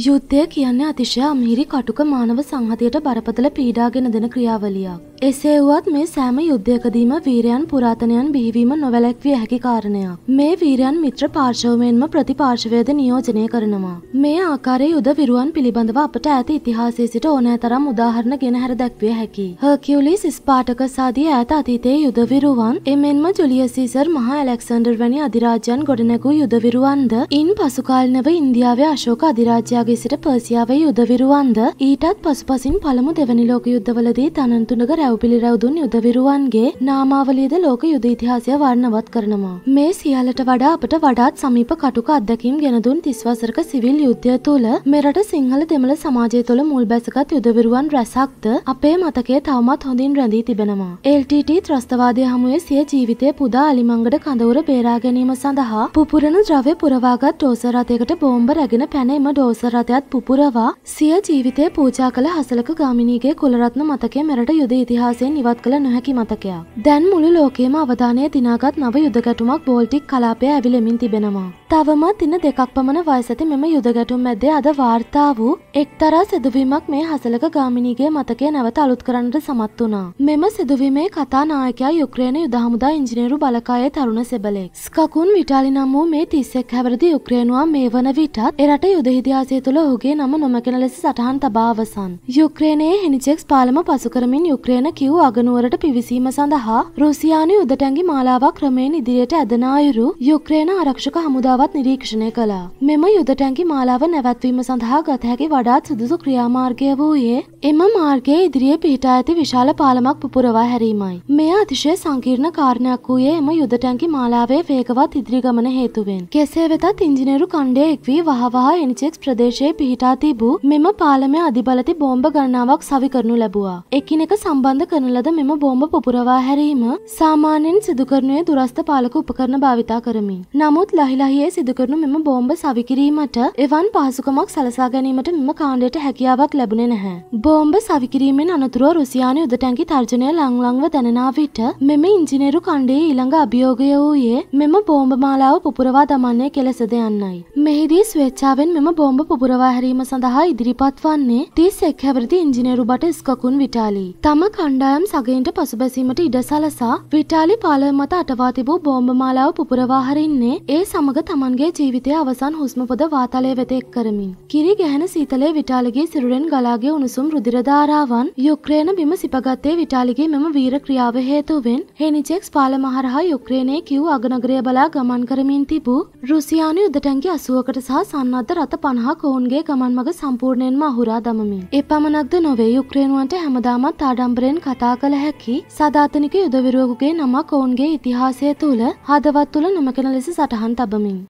යුද්ධය කියන්නේ අතිශය අමිහිරි කටුක මානව සංහතියට බරපතල පීඩාගෙන දෙන ක්‍රියාවලියක්. එසේ වුවත් මේ සෑම යුද්ධයකදීම වීරයන් පුරාතනයන් බිහිවීම නොවැළැක්විය හැකි කාරණයක්. මේ වීරයන් මිත්‍ර පාර්ශවයෙන්ම ප්‍රතිපාර්ශවයද නියෝජනය කරනවා. මේ ආකාරයේ යුද විරුවන් පිළිබඳව අපට ඇති ඉතිහාසයේ සිට ඕනෑතරම් උදාහරණ ගෙන හැර දැක්විය හැකි. හර්කියුලිස් ස්පාටකස් ආදී ඈත අතීතයේ යුද විරුවන් එමෙන්ම ජුලියස් සීසර් මහා ඇලෙක්සැන්ඩර් වැනි අධිරාජ්‍යයන් ගොඩනැගූ යුද විරුවන්ද ඉන් පසුකාලීනව ඉන්දියාවේ අශෝක අධිරාජ්‍යයාගේ සිට පර්සියාවේ යුද විරුවන්ද ඊටත් පසුපසින් පළමු දෙවැනි ලෝක යුද්ධවලදී තනතුණක රැව රුපිලිරැව් දුන් යුදවිරුවන්ගේ නාමාවලියද ලෝක යුද ඉතිහාසය වර්ණවත් කරනවා. මේ සියලට වඩා අපට වඩාත් සමීප කටුක අත්දැකීම් ගෙනදුන් තිස්වසරක සිවිල් යුද්ධය තුළ මෙරට සිංහල දෙමළ සමාජය තුළ මුල් බැසගත් යුදවිරුවන් රැසක්ද අපේ මතකය තවමත් හොඳින් රැඳී තිබෙනවා. LTT ත්‍රස්තවාදය හමුවේ සිය ජීවිතය පුදා අලිමංගඩ කඳවුර බේරා ගැනීම සඳහා පුපුරන ද්‍රව්‍ය පුරවාගත් ඩෝසර් රථයකට බෝම්බ රැගෙන පැන එම ඩෝසර් රථයත් පුපුරවා සිය ජීවිතය පූජා කළ හසලක ගාමිණීගේ කුලරත්න මතකය මෙරට යුද ඉතිහාසය ඉතිහාසයෙන් ඉවත් කළ නොහැකි මතකයක්. දැන් මුළු ලෝකයේම අවධානය දිනාගත් නව යුදගැටුමක් බෝල්ටික් කලාපය ඇවිලෙමින් තිබෙනවා. තවමත් දින දෙකක් පමණ වයසති මෙම යුදගැටුම් මැද්දේ අද වාර්තා වූ එක්තරා සිදුවීමක් මේ හසලක ගාමිණීගේ මතකය නැවත අලුත් කරන්නට සමත් වුණා. මෙම සිදුවීමේ කතා නායකයා යුක්‍රේන යුදහමුදා ඉංජිනේරු බලකායේ තරුණ සෙබලෙක්. ස්කකුන් විටාලි නම් වූ මේ 31 හැවිරිදි යුක්‍රේනුවා මේ වන විටත් එරට යුද ඉතිහාසය තුළ ඔහුගේ නම නොමැකෙන ලෙස සටහන් තබා අවසන්. යුක්‍රේනයේ හෙනිචෙක්ස් පාලම පසු කරමින් යුක්‍රේන කිව් අගනුවරට පිවිසීම සඳහා රුසියානු යුදටැඟි මාලාවක් ක්‍රමයෙන් ඉදිරියට ඇදෙන අයුරු යුක්‍රේන ආරක්ෂක හමුදාවත් නිරීක්ෂණය කළා. මෙම යුදටැඟි මාලාව නැවැත්වීම සඳහා ගත හැකි වඩාත් සුදුසු ක්‍රියාමාර්ගය වූයේ එම මාර්ගයේ ඉදිරියේ පිහිටා ඇති විශාල පාලමක් පුපුරවා හැරීමයි. මෙය අතිශය සංකීර්ණ කාරණයක් වූයේ එම යුදටැඟි මාලාවේ වේගවත් ඉදිරි ගමන හේතුවෙන්. කෙසේ වෙතත් ඉංජිනේරු කණ්ඩය එක්වී වහවහ එනිචෙක්ස් ප්‍රදේශයේ පිහිටා තිබූ මෙම පාලමේ අධිබලති බෝම්බ ගණනාවක් සවි කරනු ලැබුවා. එකිනෙක සම්බන්ධ සම්බන්ධ කරන ලද මෙම බෝම්බ පුපුරවා හැරීම සාමාන්‍යයෙන් සිදුකරනුයේ දුරස්ථ පාලක උපකරණ භාවිතා කරමින්. නමුත් ලහිලහියේ සිදුකරනු මෙම බෝම්බ සවිකිරීමට එවන් පහසුකමක් සලසා ගැනීමට මෙම කාණ්ඩයට හැකියාවක් ලැබුණේ නැහැ. බෝම්බ සවිකිරීමෙන් අනතුරුව රුසියානු යුදටැංකි තර්ජනය ලංලංව දැනෙනා විට මෙම ඉංජිනේරු කණ්ඩයේ ඊළඟ අභියෝගය වූයේ මෙම බෝම්බ මාලාව පුපුරවා දමන්නේ කෙලෙසද යන්නයි. මෙහිදී ස්වේච්ඡාවෙන් මෙම බෝම්බ පුපුරවා හැරීම සඳහා ඉදිරිපත් වන්නේ තිස් එක් හැවිරිදි ඉංජිනේරු බට ස්කකුන් විටාලී. තම කණ්ඩායම් සගයින්ට පසුබැසීමට ඉඩ සලසා විටාලි පාලය මත අටවා තිබූ බෝම්බ මාලාව පුපුරවා හරින්නේ ඒ සමග තමන්ගේ ජීවිතය අවසන් හුස්මපොද වාතලය වෙත එක් කරමින්. කිරි ගැහැන සීතලේ විටාලගේ සිරුරෙන් ගලාගේ උණුසුම් රුදිරධාරාවන් යුක්‍රේන බිම සිපගත්තේ විටාලිගේ මෙම වීර ක්‍රියාව හේතුවෙන් හෙනිචෙක්ස් පාලමහරහා යුක්‍රේනයේ කිව් අගනගරය බලා ගමන් කරමින් තිබූ රුසියානු යුදටැන්ගේ අසු පසුවකට සහ සන්නද්ධ රථ පණහා කෝන්ගේ ගමන් මඟ සම්පූර්ණයෙන්ම අහුරා දමමින්. ඒ පමණක්ද නොවේ යුක්්‍රේනුවන්ට හැමදාමත් ආඩම්බරයෙන් කතා කළ හැකි සධාතනික යුදවිරුවකුගේ නමක් ඔවුන්ගේ ඉතිහාසය තුළ හදවත් තුළ නොමකෙන ලෙස සටහන් තබමින්.